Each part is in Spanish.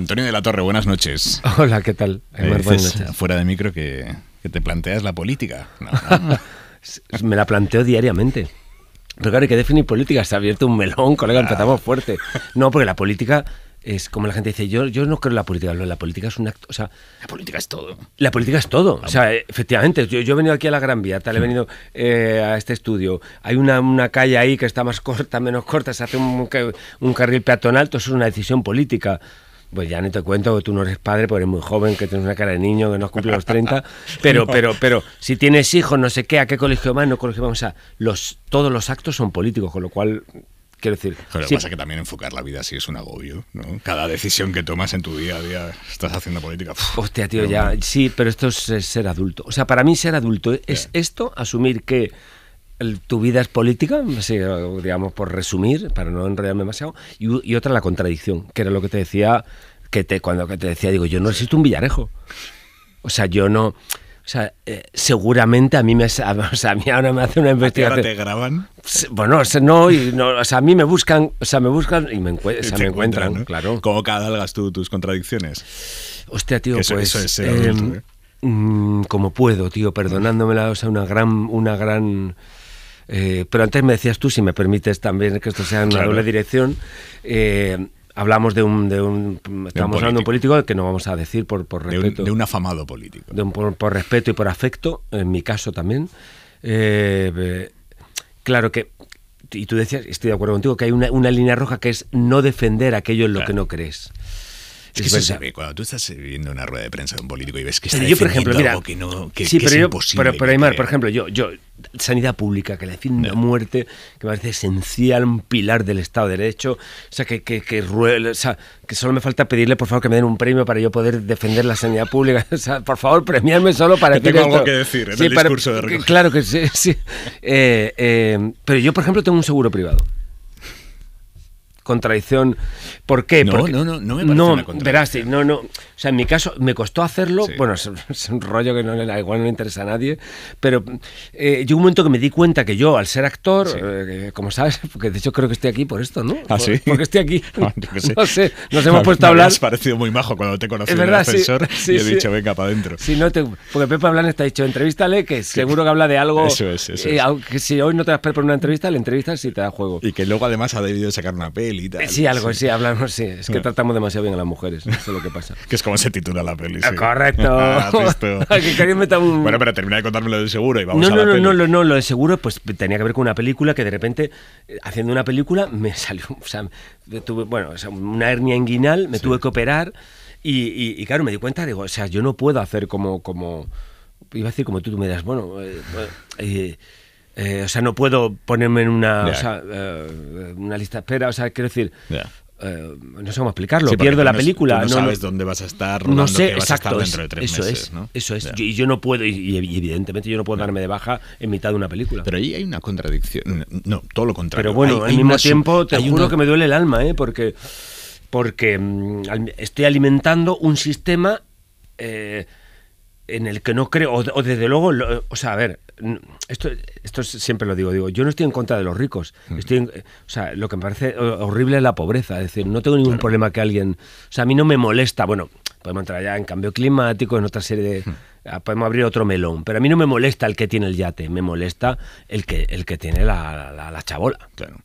Antonio de la Torre, buenas noches. Hola, ¿qué tal? Buenas noches. Fuera de micro que, te planteas la política. Me la planteo diariamente. Pero claro, hay que definir política. Se ha abierto un melón, colega, empezamos fuerte. No, porque la política es como la gente dice, yo, yo no creo en la política, la política es un acto, o sea... La política es todo. La política es todo, o sea, efectivamente, yo, he venido aquí a la Gran Vía, tal, he venido eh, a este estudio, hay una, calle ahí que está más corta, menos corta, se hace un, un, carril peatonal, todo eso es una decisión política. Pues ya ni te cuento que tú no eres padre, porque eres muy joven, que tienes una cara de niño, que no has cumplido los 30. Pero, pero, pero, si tienes hijos, no sé qué, a qué colegio más, no colegio más. O sea, los, todos los actos son políticos, con lo cual Quiero decir. Pero lo que pasa que también enfocar la vida sí es un agobio, ¿no? Cada decisión que tomas en tu día a día estás haciendo política. Hostia, tío, ya. Sí, pero esto es ser adulto. O sea, para mí ser adulto es esto, asumir que tu vida es política, digamos por resumir, para no enredarme demasiado, y, otra la contradicción, que era lo que te decía, que te, cuando te decía, digo, yo no existo un villarejo. O sea, yo no... O sea, eh, seguramente a mí me, o sea, a mí ahora me hace una investigación. te graban? Bueno, no, y, o sea, a mí me buscan, o sea, me buscan y me, encuentran, claro. ¿Cómo cadalgas tú tus contradicciones? Hostia, tío, pues em, ¿eh? mm, como puedo, tío, perdonándomela, o sea, una gran, una gran eh, pero antes me decías tú, si me permites también que esto sea en una doble dirección. Eh, hablamos de un, estamos hablando de un político que no vamos a decir por, respeto. De un, afamado político. por, respeto y por afecto, en mi caso también. Eh, claro que, y tú decías, estoy de acuerdo contigo, que hay una, línea roja que es no defender aquello en lo que no crees. Es que cuando tú estás eh, viendo una rueda de prensa de un político y ves que está yo, algo que no sí, pero es imposible Pero, Aymar, por ejemplo, yo, yo sanidad pública, que le defiende muerte, que me parece esencial, un pilar del Estado de Derecho. O sea, que, que, que, sea, que solo me falta pedirle, por favor, que me den un premio para yo poder defender la sanidad pública. O sea, por favor, premiarme solo para que. Tengo algo que decir en el discurso de Claro que sí. sí. Eh, eh, pero yo, por ejemplo, tengo un seguro privado contradicción. ¿Por qué? No, Porque no, no, me parece no, verás, no, no. O sea, en mi caso me costó hacerlo. Bueno, es, un rollo que no, igual no le interesa a nadie. Pero eh, llegó un momento que me di cuenta que yo, al ser actor, eh, como sabes, porque de hecho creo que estoy aquí por esto, ¿no? ¿Ah, sí? Porque estoy aquí. Ah, no sé, nos hemos puesto a hablar. Me has parecido muy majo cuando te conocí en el y he dicho, venga, para adentro. Sí, no porque Pepa Blanes te ha dicho, entrevístale, que seguro que habla de algo. Eso es, eso eh, aunque si hoy no te vas a por una entrevista, la entrevista sí te da juego. Y que luego además ha debido sacar una peli Sí, algo, sí, hablamos, sí. Es que tratamos demasiado bien a las mujeres, eso es lo que pasa. que es como se titula la peli, Correcto. Ah, bueno, pero termina de contarme lo de seguro y vamos a la no, No, no, no, lo de seguro pues tenía que ver con una película que de repente, eh, haciendo una película, me salió, bueno, una hernia inguinal, me tuve que operar y, claro, me di cuenta, digo, o sea, yo no puedo hacer como, como, iba a decir como tú, tú me das, bueno, eh, eh, eh, o sea, no puedo ponerme en una, eh, una lista de espera. O sea, quiero decir, eh, no sé cómo explicarlo. Pierdo la película. no, sabes dónde vas a estar, no sé, vas a estar dentro de eso Es, Eso es. y yo no puedo, y, evidentemente yo no puedo darme de baja en mitad de una película. Pero ahí hay una contradicción. No, todo lo contrario. Pero bueno, al mismo tiempo, te juro que me duele el alma, ¿eh? Porque, porque mm, estoy alimentando un sistema en el que no creo, o, desde luego, o sea, a ver, esto, esto siempre lo digo, digo, yo no estoy en contra de los ricos, mm. estoy o sea, lo que me parece horrible es la pobreza, es decir, no tengo ningún problema que alguien, o sea, a mí no me molesta, bueno, podemos entrar ya en cambio climático, en otra serie de... Mm. Ah, podemos abrir otro melón, pero a mí no me molesta el que tiene el yate, me molesta el que, el que tiene la, chabola.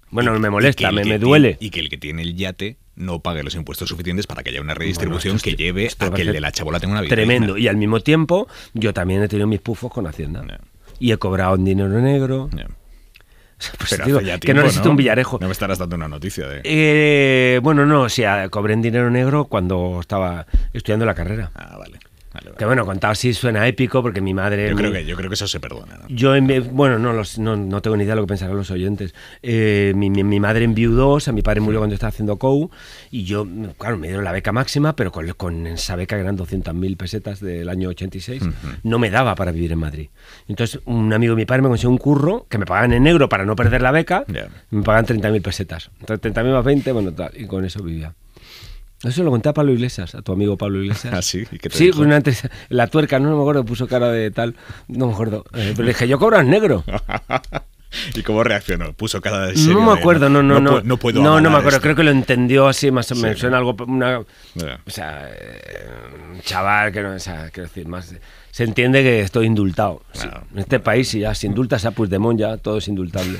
Bueno, me molesta, me, duele. y que el que tiene el yate no pague los impuestos suficientes para que haya una redistribución que lleve a que el de la chabola tenga una vida. Tremendo. Y al mismo tiempo, yo también he tenido mis pufos con Hacienda. Y he cobrado en dinero negro. Pues digo, que no necesito un villarejo. No me estarás dando una noticia de. Eh, bueno, no, o sea, cobré en dinero negro cuando estaba estudiando la carrera. Ah, vale. Que bueno, contado así suena épico porque mi madre... Yo creo que, yo creo que eso se perdona. Yo, en, bueno, no, no, tengo ni idea de lo que pensarán los oyentes. Eh, mi, mi, madre envió dos, a mi padre murió cuando estaba haciendo COU y yo, claro, me dieron la beca máxima, pero con, esa beca que eran 200.000 pesetas del año 86, no me daba para vivir en Madrid. Entonces un amigo de mi padre me consiguió un curro que me pagaban en negro para no perder la beca, me pagaban 30.000 pesetas. Entonces 30.000 más 20, bueno, tal, y con eso vivía. Eso lo conté a Pablo Iglesias, a tu amigo Pablo Iglesias. Ah, sí, ¿Y qué te Sí, Una la tuerca, no me acuerdo, puso cara de tal, no me acuerdo. Eh, pero le dije, yo cobro al negro. ¿Y cómo reaccionó? Puso cara de serio. No me acuerdo, no, no, no. No, no me acuerdo, creo que lo entendió así más o menos. suena algo. Una, O sea, eh, chaval que no. O sea, quiero decir, más. Se entiende que estoy indultado. En este país, si ya se indultas a demon ya todo es indultable.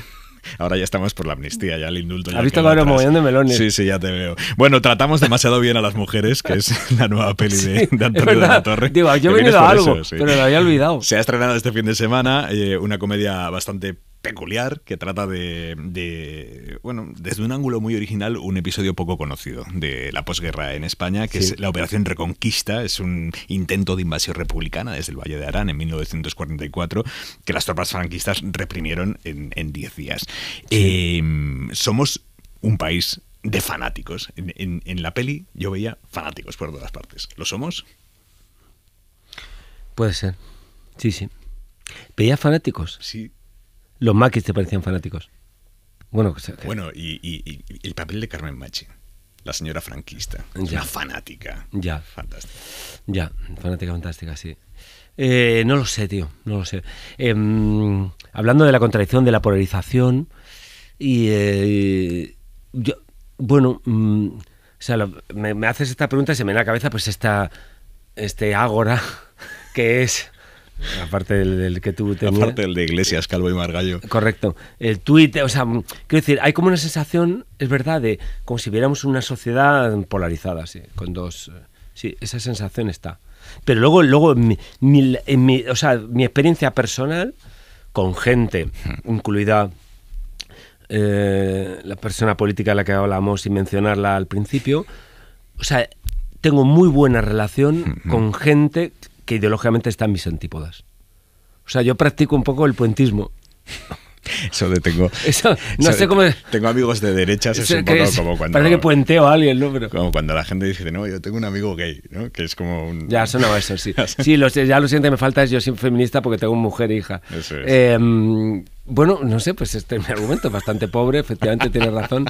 Ahora ya estamos por la amnistía, ya el indulto. ¿Has visto ahora un montón de melones? Sí, sí, ya te veo. Bueno, tratamos demasiado bien a las mujeres, que es la nueva peli de, Antonio de la Torre. Digo, yo he venido a algo, pero lo había olvidado. Se ha estrenado este fin de semana eh, una comedia bastante peculiar que trata de, bueno, desde un ángulo muy original, un episodio poco conocido de la posguerra en España, que es la Operación Reconquista, es un intento de invasión republicana desde el Valle de Arán en 1944, que las tropas franquistas reprimieron en, en 10 días. Em, somos un país de fanáticos. En, en la peli yo veía fanáticos por todas partes. ¿Lo somos? Puede ser. Sí, sí. ¿Veía fanáticos? Sí, los maquis te parecían fanáticos. Bueno, bueno y, el papel de Carmen Machi, la señora franquista, ya. una fanática. Ya. Fantástica. Ya, fanática fantástica, sí. Eh, no lo sé, tío, no lo sé. Em, hablando de la contradicción, de la polarización, y eh, yo, bueno, mm, o sea, me, haces esta pregunta y se me da la cabeza pues esta, este ágora, que es Aparte del, que tú tenías. Aparte del de Iglesias, Calvo y Margallo. Correcto. El tuit... o sea, quiero decir, hay como una sensación, es verdad, de como si viéramos una sociedad polarizada, sí, con dos. Eh, sí, esa sensación está. Pero luego, luego mi, mi experiencia personal con gente, incluida eh, la persona política a la que hablamos y mencionarla al principio, o sea, tengo muy buena relación con gente que ideológicamente están mis antípodas. O sea, yo practico un poco el puentismo. Eso de tengo. no sé cómo. Tengo amigos de derechas, es, un poco como cuando. Parece que puenteo a alguien, ¿no? como cuando la gente dice, no, yo tengo un amigo gay, ¿no? Que es como un. Ya sonaba eso, sí. sí, ya lo siguiente que me falta es yo soy feminista porque tengo mujer e hija. Eso es. Em, bueno, no sé, pues este es mi argumento, bastante pobre, efectivamente tiene razón,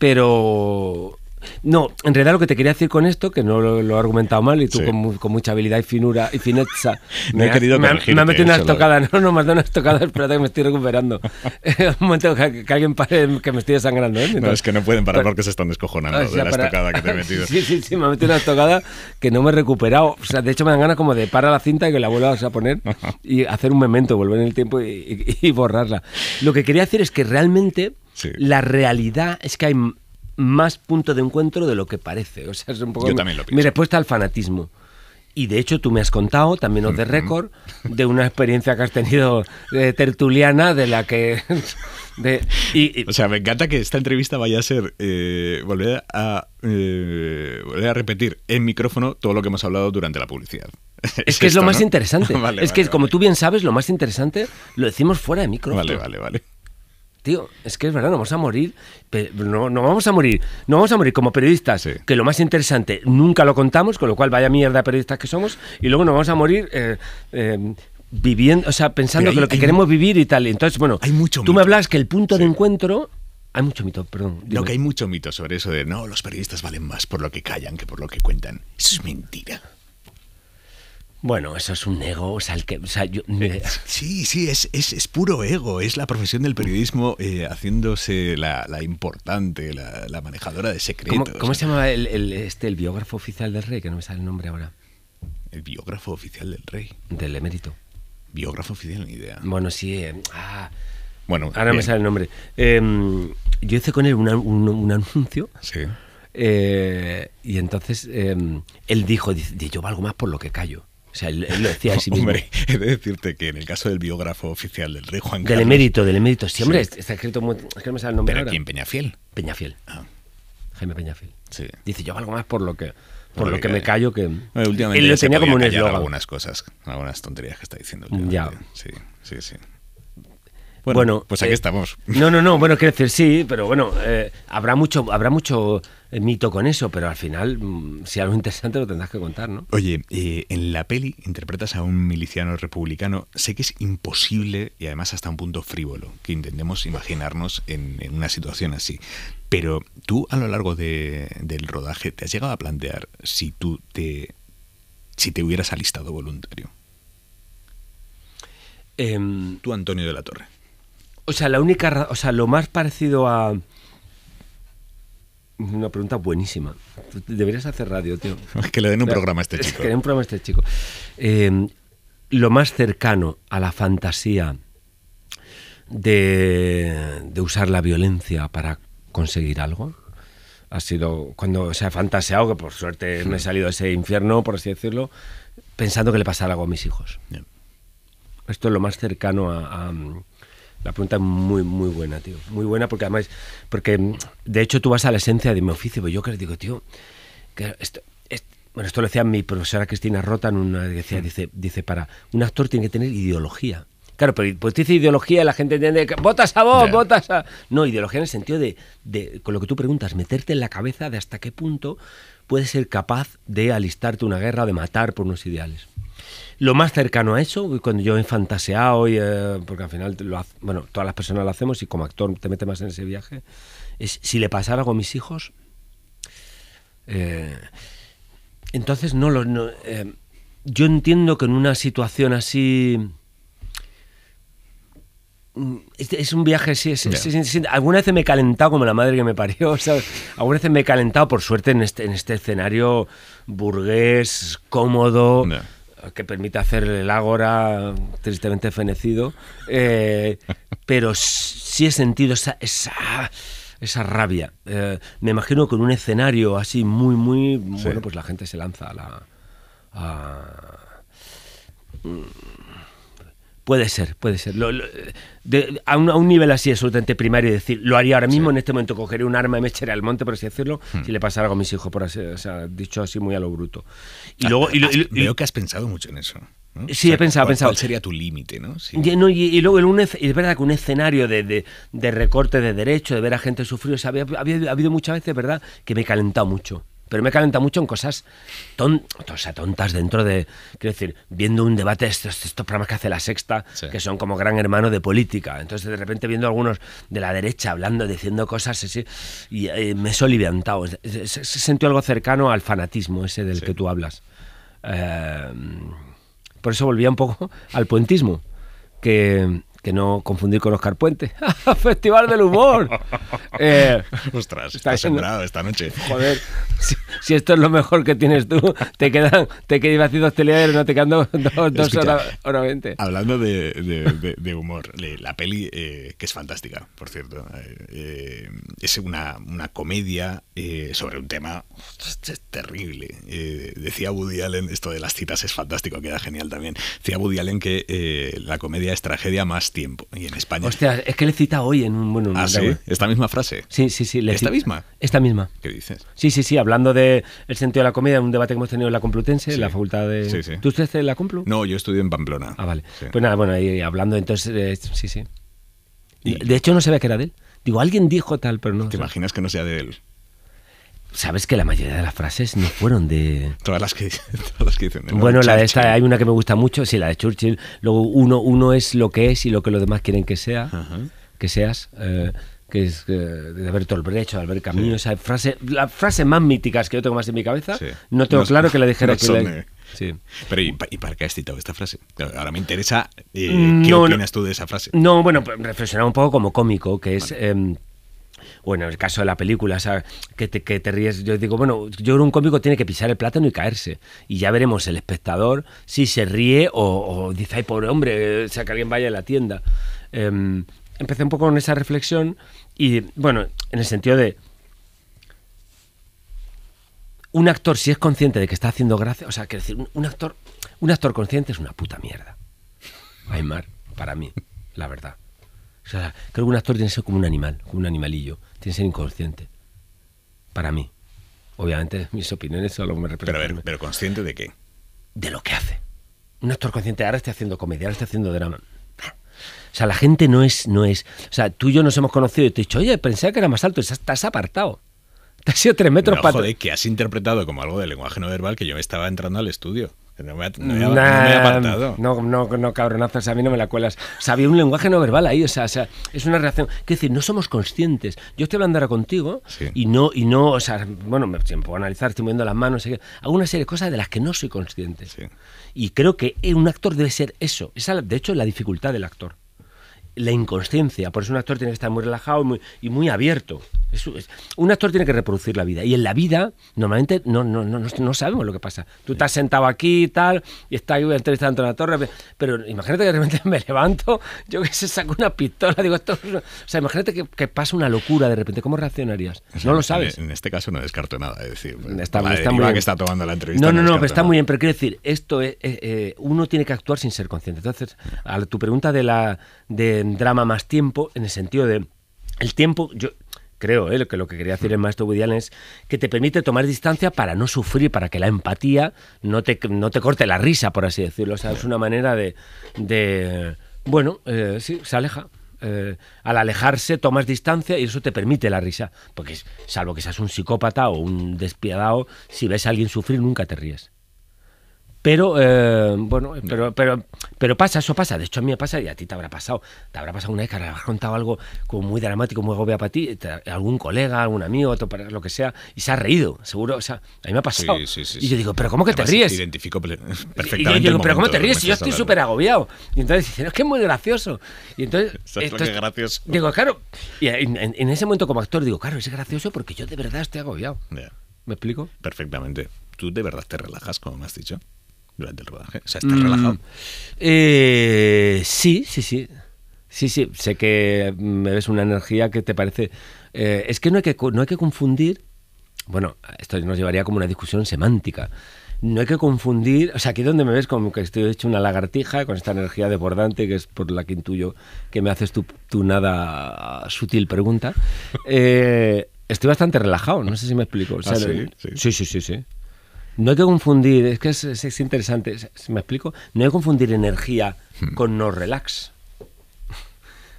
pero no, en realidad lo que te quería decir con esto, que no lo, lo he argumentado mal y tú con, mucha habilidad y finura y fineza. me, he querido me, me ha metido una estocada, no, no, me ha dado unas tocadas, espérate que me estoy recuperando. Un momento que, alguien pare, que me estoy desangrando. ¿eh? no, es que no pueden parar porque se están descojonando ah, de la estocada que te he metido. sí, sí, sí, me ha metido una estocada que no me he recuperado. O sea, de hecho me dan ganas como de para la cinta y que la vuelvas a poner y hacer un memento, volver en el tiempo y, borrarla. Lo que quería decir es que realmente la realidad es que hay más punto de encuentro de lo que parece. O sea, es un poco mi, respuesta al fanatismo. Y de hecho tú me has contado, también os de mm. récord, de una experiencia que has tenido tertuliana de la que... o sea, me encanta que esta entrevista vaya a ser eh, volver, a, eh, volver a repetir en micrófono todo lo que hemos hablado durante la publicidad. Es, que es lo más interesante. es que, como tú bien sabes, lo más interesante lo decimos fuera de micrófono. Vale, vale, vale tío, es que es verdad, no vamos a morir, pero no, no vamos a morir, no vamos a morir como periodistas, que lo más interesante nunca lo contamos, con lo cual vaya mierda periodistas que somos, y luego nos vamos a morir eh, eh, viviendo, o sea, pensando que lo que queremos vivir y tal. Entonces, bueno, hay mucho tú me hablas que el punto de encuentro hay mucho mito, perdón. Lo que hay mucho mito sobre eso de no, los periodistas valen más por lo que callan que por lo que cuentan. Eso es mentira. Bueno, eso es un ego, o sea, el que, eh, Sí, sí, es, puro ego, es la profesión del periodismo eh, haciéndose la, importante, la, manejadora de secretos. ¿Cómo, se llama el, este, biógrafo oficial del rey? Que no me sale el nombre ahora. El biógrafo oficial del rey. Del emérito. Biógrafo oficial, ni idea. Bueno, sí. Eh, ah, bueno, ahora me sale el nombre. Em, yo hice con él un, anuncio. Sí. y entonces em, él dijo, yo valgo más por lo que callo. O sea, él, lo decía a mismo. Hombre, he de decirte que en el caso del biógrafo oficial del rey Juan Carlos... Del emérito, del emérito. siempre está escrito muy... Es que no me sale el nombre Pero ahora. aquí Peñafiel. Peñafiel. Ah. Jaime Peñafiel. Sí. Dice, yo valgo más por lo que... Por, lo que, me callo que... Bueno, últimamente él lo tenía como un eslogan. algunas cosas, algunas tonterías que está diciendo. Ya. Sí, sí, sí. Bueno, pues aquí eh, estamos. No, no, no, bueno, quiero decir, sí, pero bueno, eh, habrá mucho, habrá mucho eh, mito con eso, pero al final, mm, si algo interesante lo tendrás que contar, ¿no? Oye, en la peli interpretas a un miliciano republicano. Sé que es imposible y además hasta un punto frívolo que intentemos imaginarnos en, una situación así. Pero tú a lo largo del rodaje te has llegado a plantear si tú te, si te hubieras alistado voluntario. Em, tú, Antonio de la Torre. O sea, la única, o sea, lo más parecido a una pregunta buenísima. Deberías hacer radio, tío. que le den un programa a este chico. Que le den un programa a este chico. Eh, lo más cercano a la fantasía de, usar la violencia para conseguir algo ha sido cuando se ha fantaseado, que por suerte me he hmm. salido de ese infierno, por así decirlo, pensando que le pasara algo a mis hijos. Esto es lo más cercano a la pregunta es muy, muy buena, tío. Muy buena porque además, porque mm, de hecho tú vas a la esencia de mi oficio, pero pues yo que les digo, tío, esto, bueno, esto lo decía mi profesora Cristina Rota en una, decía, dice, dice, para, un actor tiene que tener ideología. Claro, pero pues dice ideología, la gente entiende que votas a vos, votas a... No, ideología en el sentido de, de, con lo que tú preguntas, meterte en la cabeza de hasta qué punto puedes ser capaz de alistarte una guerra, de matar por unos ideales. Lo más cercano a eso, cuando yo he fantaseado, y, eh, porque al final, bueno, todas las personas lo hacemos y como actor te metes más en ese viaje, es si le pasara algo a mis hijos, eh, entonces no lo... Eh, yo entiendo que en una situación así mm, es, un viaje, sí, es, alguna vez me he calentado como la madre que me parió, ¿sabes? Alguna vez me he calentado, por suerte, en este, en este escenario burgués, cómodo, que permite hacer el ágora, tristemente fenecido, eh, pero sí he sentido esa, esa, rabia. Eh, me imagino que en un escenario así muy, muy... Bueno, pues la gente se lanza a la... A, Puede ser, puede ser. a, un, nivel así absolutamente primario, decir, lo haría ahora mismo, en este momento cogeré un arma y me echaré al monte, por así decirlo, hmm. si le pasara algo a mis hijos, por así, o sea, dicho así muy a lo bruto. Y ah, luego... Y, veo que has pensado mucho en eso. Sí, he pensado, he pensado. sería tu límite? ¿no? Sí. Y, luego el es verdad que un escenario de, recorte de derechos, de ver a gente sufrir, o sea, había, habido muchas veces, ¿verdad?, que me he calentado mucho pero me calenta mucho en cosas tontas dentro de, quiero decir, viendo un debate, estos, estos programas que hace la sexta, que son como gran hermano de política. Entonces, de repente, viendo algunos de la derecha hablando, diciendo cosas así, y, eh, me he soliviantado. Se, sentí algo cercano al fanatismo ese del que tú hablas. Eh, por eso volvía un poco al puentismo, que que no confundir con Oscar Puente. Festival del humor. Eh, Ostras, está sembrado esta noche. Joder si esto es lo mejor que tienes tú, te quedan, te quedas haciendo no te quedan dos, horas, hora Hablando de, de, humor, la peli, eh, que es fantástica, por cierto, eh, eh, es una, una comedia sobre un tema terrible. decía Woody Allen, esto de las citas es fantástico, queda genial también. Decía Woody Allen que la comedia es tragedia más tiempo, y en España... Hostia, es que le cita hoy en un... Bueno, ¿Ah, sí? ¿Esta misma frase? Sí, sí, sí. Le ¿Esta misma? Esta misma. ¿Qué dices? Sí, sí, sí, hablando de el sentido de la comida en un debate que hemos tenido en la Complutense, en la Facultad de... ¿Tú estudiaste en la Complu? No, yo estudié en Pamplona. Ah, vale. Pues nada, bueno, ahí hablando entonces, eh, sí, sí. De hecho no ve que era de él. Digo, alguien dijo tal, pero no. ¿Te imaginas que no sea de él? Sabes que la mayoría de las frases no fueron de. Todas las que, todas las que dicen. bueno, la de esta, hay una que me gusta mucho, sí, la de Churchill. Luego, uno, uno es lo que es y lo que los demás quieren que sea, que seas. Eh, que es eh, de Bertolt Brecht derecho, Albert Camus, camino, esa frase, la frase más míticas que yo tengo más en mi cabeza, no tengo claro que la dijera que le... Sí. Pero ¿y, para qué has citado esta frase? Ahora me interesa eh, mm, qué opinas tú de esa frase. No, bueno, pues, reflexionar un poco como cómico, que es... Em, bueno, en el caso de la película, sea, que te, que te ríes, yo digo, bueno, yo creo un cómico tiene que pisar el plátano y caerse. Y ya veremos el espectador si se ríe o, o dice, ay, pobre hombre, eh, o sea, que alguien vaya a la tienda. Eh, empecé un poco con esa reflexión y, bueno, en el sentido de un actor si es consciente de que está haciendo gracia, o sea, quiero decir, un, actor, un actor consciente es una puta mierda. Aymar, para mí, la verdad. O sea, creo que un actor tiene que ser como un animal, como un animalillo, tiene que ser inconsciente. Para mí. Obviamente, mis opiniones solo me representan. Pero, pero consciente de qué? De lo que hace. Un actor consciente, ahora está haciendo comedia, ahora está haciendo drama. O sea, la gente no es, no es. O sea, tú y yo nos hemos conocido y te he dicho, oye, pensé que era más alto, estás apartado. Te has ido tres metros no, para. Joder, que has interpretado como algo de lenguaje no verbal que yo me estaba entrando al estudio. No me, apartado. No, no, cabronazos, a mí no me la cuelas. O sea, había un lenguaje no verbal ahí, o sea, es una reacción. Quiero decir, no somos conscientes. Yo estoy hablando ahora contigo y no, y no, o sea, bueno, me tiempo a analizar, estoy moviendo las manos, hago una serie de cosas de las que no soy consciente. Sí. Y creo que un actor debe ser eso. Esa, de hecho, es la dificultad del actor la inconsciencia. Por eso un actor tiene que estar muy relajado y muy, abierto. un actor tiene que reproducir la vida. Y en la vida, normalmente, no, no, no, no sabemos lo que pasa. Tú estás sentado aquí y tal, y estás entrevistando en la torre, pero imagínate que de repente me levanto, yo que sé, saco una pistola, digo, esto... O sea, imagínate que, que pasa una locura de repente, ¿cómo reaccionarías? no lo sabes. En, este caso no descarto nada, es decir, está, la está que está tomando la entrevista. No, no, no, está muy bien, pero quiero decir, esto es, eh, eh, uno tiene que actuar sin ser consciente. Entonces, a tu pregunta de la... De, drama más tiempo, en el sentido de. El tiempo, yo creo eh, que lo que quería decir el maestro Woody es que te permite tomar distancia para no sufrir, para que la empatía no te, no te corte la risa, por así decirlo. O sea, es una manera de. de bueno, eh, sí, se aleja. Eh, al alejarse tomas distancia y eso te permite la risa. Porque salvo que seas un psicópata o un despiadado, si ves a alguien sufrir nunca te ríes. Pero, eh, bueno, pero, pero, pero pasa, eso pasa. De hecho, a mí me pasa y a ti te habrá pasado. Te habrá pasado una vez que has contado algo como muy dramático, muy agobiado para ti, algún colega, algún amigo, otro, lo que sea, y se ha reído, seguro. O sea, a mí me ha pasado. y yo digo, ¿pero cómo que te ríes? Te identifico perfectamente. yo digo, ¿pero cómo te ríes? Si yo estoy súper agobiado. Y entonces dicen, es que es muy gracioso. Y entonces. es gracioso. Digo, claro. Y en, ese momento como actor digo, claro, es gracioso porque yo de verdad estoy agobiado. ¿Me explico? Perfectamente. Tú de verdad te relajas, como me has dicho durante el rodaje? O sea, ¿estás relajado? Mm. Eh, sí, sí, sí. Sí, sí, sé que me ves una energía que te parece... Eh, es que no hay que, no hay que confundir... Bueno, esto nos llevaría como una discusión semántica no hay que confundir, o sea, aquí donde me ves como que estoy hecho una lagartija con esta energía desbordante que es por la que intuyo que me haces tu, nada sutil pregunta. Eh, estoy bastante relajado, no sé si me explico. Ah, sí, sí, sí, sí. No hay que confundir, es que es, interesante interesante, ¿me explico? No hay que confundir energía hmm. con no relax.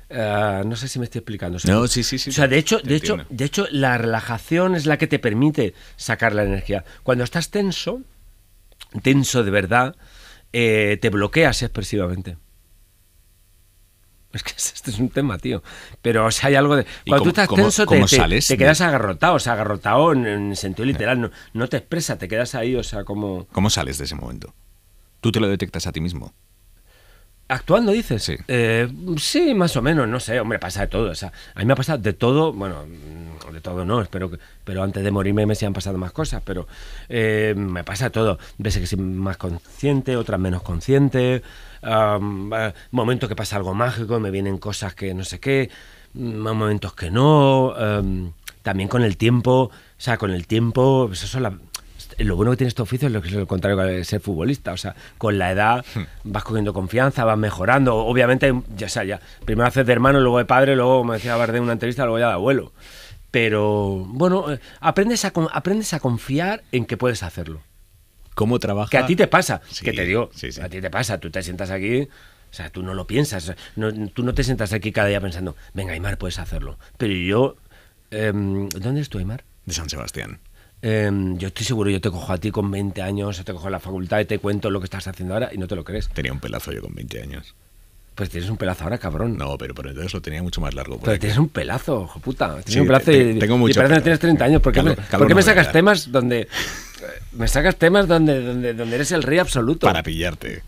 Eh, no sé si me estoy explicando. no, sí, sí, sí. O sea, de hecho, de hecho, de hecho, la relajación es la que te permite sacar la energía. Cuando estás tenso, tenso de verdad, eh, te bloqueas expresivamente. Es que este es un tema, tío. Pero o sea, hay algo de. Cuando tú estás tenso, te, te, quedas agarrotado, o sea, agarrotado en, sentido literal. No, no te expresas, te quedas ahí, o sea, como. ¿Cómo sales de ese momento? ¿Tú te lo detectas a ti mismo? Actuando, dices. Sí. Eh, sí, más o menos, no sé, hombre, pasa de todo. O sea, a mí me ha pasado de todo, bueno, de todo no, espero que, pero antes de morirme me se han pasado más cosas, pero eh, me pasa de todo. Veces que soy más consciente, otras menos consciente, momento eh, momentos que pasa algo mágico, me vienen cosas que no sé qué, mm, momentos que no, también con el tiempo, o sea, con el tiempo, pues eso la, lo bueno que tiene este oficio es lo que es lo contrario que ser futbolista. O sea, con la edad hmm. vas cogiendo confianza, vas mejorando. Obviamente, ya sea, ya, primero haces de hermano, luego de padre, luego, como decía Bardem en una entrevista, luego ya de abuelo. Pero bueno, eh, aprendes a, aprendes a confiar en que puedes hacerlo cómo trabaja. Que a ti te pasa, que te digo, a ti te pasa, tú te sientas aquí, o sea, tú no lo piensas, tú no te sientas aquí cada día pensando, venga, Aymar, puedes hacerlo. Pero yo, em, ¿dónde es tú, Aymar? De San Sebastián. Em, yo estoy seguro, yo te cojo a ti con 20 años, te cojo en la facultad y te cuento lo que estás haciendo ahora y no te lo crees. Tenía un pelazo yo con 20 años. Pues tienes un pelazo ahora, cabrón. No, pero por entonces lo tenía mucho más largo. pero tienes un pelazo, hijo puta. Tienes un pelazo y, tengo parece tienes 30 años. ¿Por qué, me sacas temas donde me sacas temas donde, donde, eres el rey absoluto. Para pillarte.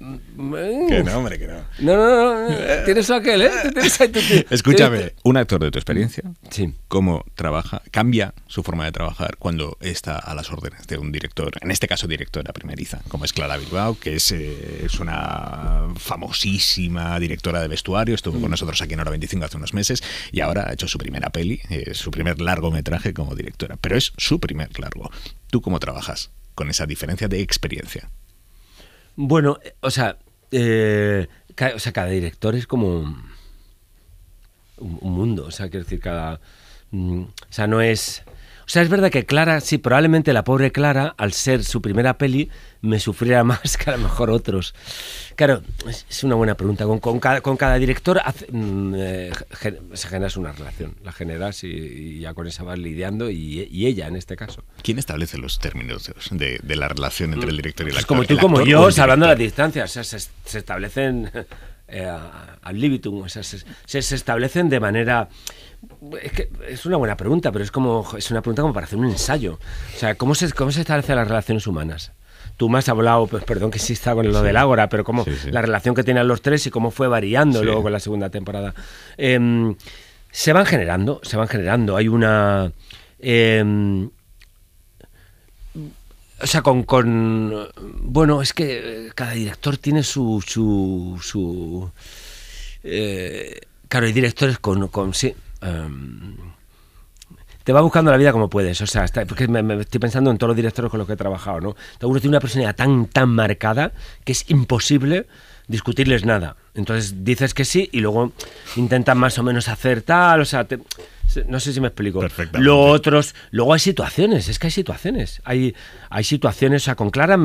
Mm. Que no, hombre, que no. No, no, no. Eh. Tienes aquel, ¿eh? Escúchame, un actor de tu experiencia, sí. ¿cómo trabaja? ¿Cambia su forma de trabajar cuando está a las órdenes de un director? En este caso, directora primeriza, como es Clara Bilbao, que es, eh, una famosísima directora de vestuario. Estuvo con mm. nosotros aquí en Hora 25 hace unos meses y ahora ha hecho su primera peli, eh, su primer largometraje como directora. Pero es su primer largo. ¿Tú cómo trabajas con esa diferencia de experiencia? Bueno, o sea, eh, o sea cada director es como un, mundo, o sea, quiero decir, cada... Mm, o sea, no es o sea, es verdad que Clara, sí, probablemente la pobre Clara, al ser su primera peli, me sufriera más que a lo mejor otros. Claro, es una buena pregunta. Con, cada, director mm, eh, se genera una relación. La generas y, ya con esa vas lidiando y, ella en este caso. ¿Quién establece los términos de, la relación entre el director y la pues actriz? Es como tú, como yo, hablando de las distancias. O sea, se, establecen eh, al libitum, o sea, se establecen de manera es, que es una buena pregunta, pero es como es una pregunta como para hacer un ensayo. O sea, ¿cómo se, cómo se establecen las relaciones humanas? Tú me has hablado, pues perdón que insista con lo de del Ágora, pero cómo la relación que tenían los tres y cómo fue variando luego con la segunda temporada. Em, se van generando, se van generando. Hay una. Em, o sea, con, Bueno, es que eh, cada director tiene su. su, su eh, claro, hay directores con. con sí, Em, te va buscando la vida como puedes. O sea, porque me, estoy pensando en todos los directores con los que he trabajado, ¿no? Uno tiene una personalidad tan, tan marcada que es imposible discutirles nada. Entonces dices que sí y luego intentan más o menos hacer tal, o sea, te, no sé si me explico. Perfectamente. Luego otros, luego hay situaciones, es que hay situaciones. Hay, hay situaciones, o sea, con Clara,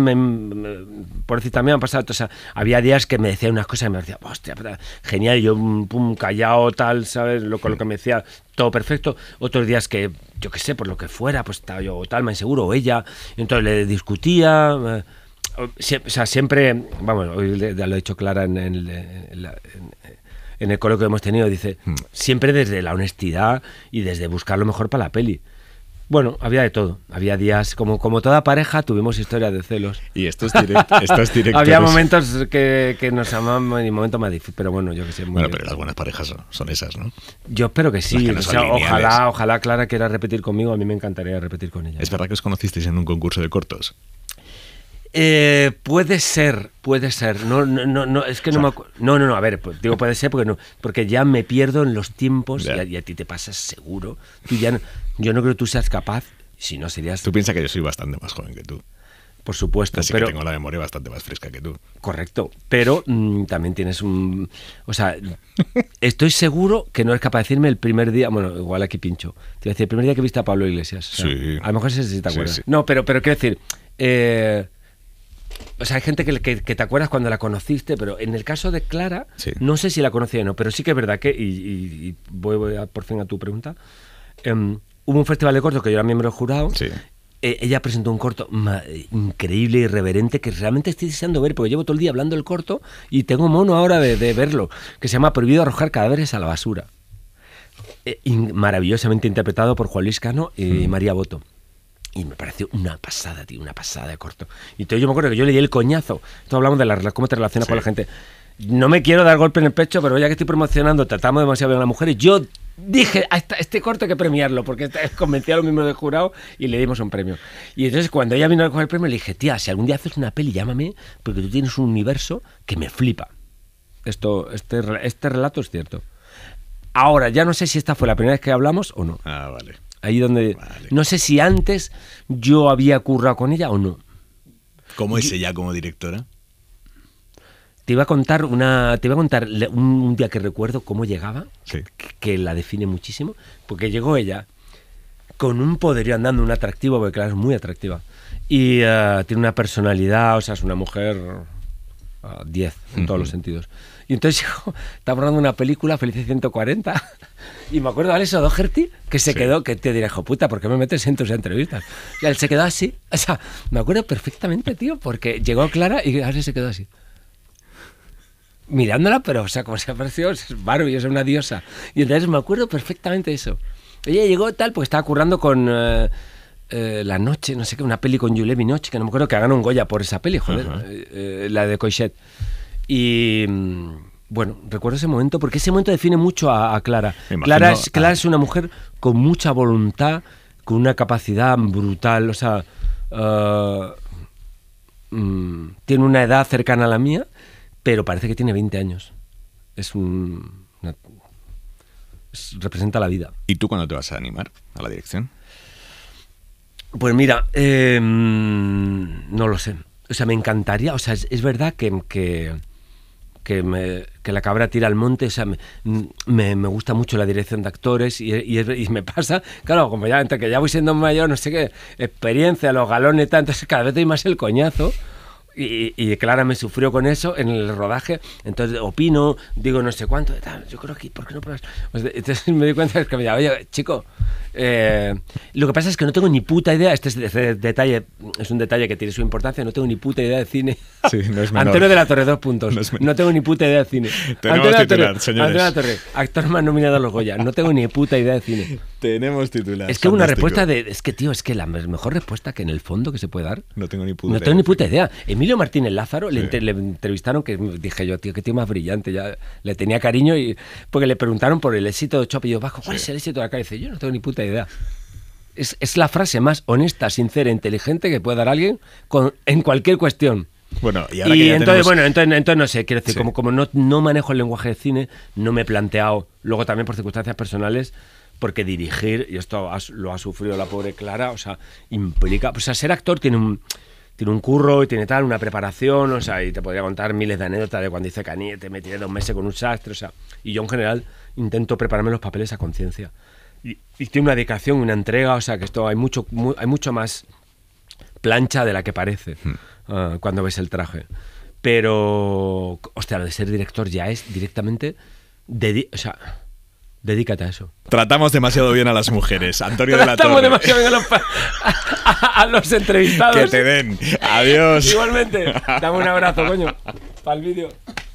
por decir también han pasado, o sea, había días que me decía unas cosas y me decía, hostia, genial, yo mm, pum, callado, tal, ¿sabes? Lo, con lo que me decía, todo perfecto. Otros días que, yo qué sé, por lo que fuera, pues estaba yo tal, me inseguro, o ella, entonces le discutía. Eh, o sea, siempre, vamos, ya lo ha dicho Clara en, la eh, en el coloquio que hemos tenido, dice, mm. siempre desde la honestidad y desde buscar lo mejor para la peli. Bueno, había de todo. Había días, como, como toda pareja, tuvimos historias de celos. Y estos, direct, había momentos que, nos amamos y momentos más difíciles, pero bueno, yo que sé. bueno, pero las buenas parejas son, esas, ¿no? Yo espero que sí. ojalá, ojalá Clara quiera repetir conmigo, a mí me encantaría repetir con ella. ¿Es verdad que os conocisteis en un concurso de cortos? Eh, puede ser, puede ser. No, no, no, es que no me No, no, no, a ver, pues, digo puede ser porque no, porque ya me pierdo en los tiempos y a, ti te pasas seguro. Tú ya yo no creo que tú seas capaz, si no serías. Tú piensas que yo soy bastante más joven que tú. Por supuesto, Así pero. Que tengo la memoria bastante más fresca que tú. Correcto, pero mm, también tienes un. O sea, estoy seguro que no eres capaz de decirme el primer día. Bueno, igual aquí pincho. Te voy a decir, el primer día que viste a Pablo Iglesias. sí. A lo mejor ese sí te acuerdas. No, pero, pero quiero decir. Eh, o sea, hay gente que, te acuerdas cuando la conociste, pero en el caso de Clara, no sé si la conocía o no, pero sí que es verdad que, y, voy, por fin a tu pregunta, em, hubo un festival de cortos que yo era miembro jurado. Eh, ella presentó un corto increíble, y irreverente, que realmente estoy deseando ver, porque llevo todo el día hablando del corto y tengo mono ahora de, verlo, que se llama Prohibido arrojar cadáveres a la basura. Eh, maravillosamente interpretado por Juan Luis Cano y mm. María Boto. Y me pareció una pasada, tío, una pasada de corto. Y entonces yo me acuerdo que yo le di el coñazo. Entonces hablamos de la, cómo te relacionas con la gente. No me quiero dar golpe en el pecho, pero ya que estoy promocionando, tratamos demasiado bien a las mujeres. Yo dije, este corto hay que premiarlo, porque convencí a los mismo del jurado y le dimos un premio. Y entonces cuando ella vino a coger el premio, le dije, tía, si algún día haces una peli, llámame, porque tú tienes un universo que me flipa. Esto, este, este relato es cierto. Ahora, ya no sé si esta fue la primera vez que hablamos o no. Ah, vale. Ahí donde... No sé si antes yo había currado con ella o no. ¿Cómo es ella como directora? Te iba a contar una. Te iba a contar un, día que recuerdo cómo llegaba, que, la define muchísimo, porque llegó ella con un poderío andando, un atractivo, porque claro, es muy atractiva. Y eh, tiene una personalidad, o sea, es una mujer 10 ah, en todos los sentidos. Y entonces hijo, estaba grabando una película, Felices 140, y me acuerdo de Alex que se quedó, que te diré, hijo puta, ¿por qué me metes en tus entrevistas? Y él se quedó así, o sea, me acuerdo perfectamente, tío, porque llegó Clara y Alex se quedó así mirándola, pero, o sea, como se apareció, es es una diosa. Y entonces me acuerdo perfectamente de eso. Ella llegó tal, porque estaba currando con eh, eh, La Noche, no sé qué, una peli con Julie Noche, que no me acuerdo que hagan un Goya por esa peli, joder, eh, la de Coichet. Y mm, bueno, recuerdo ese momento porque ese momento define mucho a, Clara. Clara es, una mujer con mucha voluntad, con una capacidad brutal, o sea, eh, mm, tiene una edad cercana a la mía, pero parece que tiene 20 años. Es un... representa la vida. ¿Y tú cuándo te vas a animar a la dirección? Pues mira, em, no lo sé. O sea, me encantaría, o sea, es, verdad que que, me, la cabra tira al monte, me, gusta mucho la dirección de actores y, me pasa, claro, como ya, que ya voy siendo mayor, no sé qué, experiencia, los galones, tantos, cada vez doy más el coñazo y, Clara me sufrió con eso en el rodaje, entonces opino, digo no sé cuánto, tal, yo creo que, ¿por no pues entonces me di cuenta que me oye, chico, eh, lo que pasa es que no tengo ni puta idea, este, es, este detalle es un detalle que tiene su importancia, no tengo ni puta idea de cine. Antonio de la Torre, dos puntos. No, tengo ni puta idea de cine. Antonio de la Torre, actor más nominado a los Goya, no tengo ni puta idea de cine. Tenemos titular. Es que una respuesta de. Es que, tío, es que la mejor respuesta que en el fondo que se puede dar. No tengo ni puta idea. No tengo ni Emilio Martínez Lázaro le, entrevistaron, que dije yo, tío, que tío más brillante. Ya le tenía cariño y. Porque le preguntaron por el éxito de y yo bajo ¿Cuál es el éxito de la cara? dice, yo no tengo ni puta idea. Es, la frase más honesta, sincera, e inteligente que puede dar alguien con, en cualquier cuestión. Bueno, y, entonces, bueno, entonces, entonces, no sé, quiero decir, como, como no, no manejo el lenguaje de cine, no me he planteado, luego también por circunstancias personales, porque dirigir, y esto lo ha sufrido la pobre Clara, o sea, implica, o sea, ser actor tiene un tiene un curro y tiene tal, una preparación, o sea, y te podría contar miles de anécdotas de cuando hice caniete, me tiré dos meses con un sastre, o sea, y yo en general intento prepararme los papeles a conciencia. Y, y, tiene una dedicación, una entrega, o sea, que esto hay mucho, hay mucho más plancha de la que parece. Hmm. Eh, cuando ves el traje. Pero, hostia, lo de ser director ya es directamente... o sea, Dedícate a eso. Tratamos demasiado bien a las mujeres. Antonio de la Tratamos demasiado bien a los, a los, entrevistados. Que te den. Adiós. Igualmente. Dame un abrazo, coño. Para el vídeo.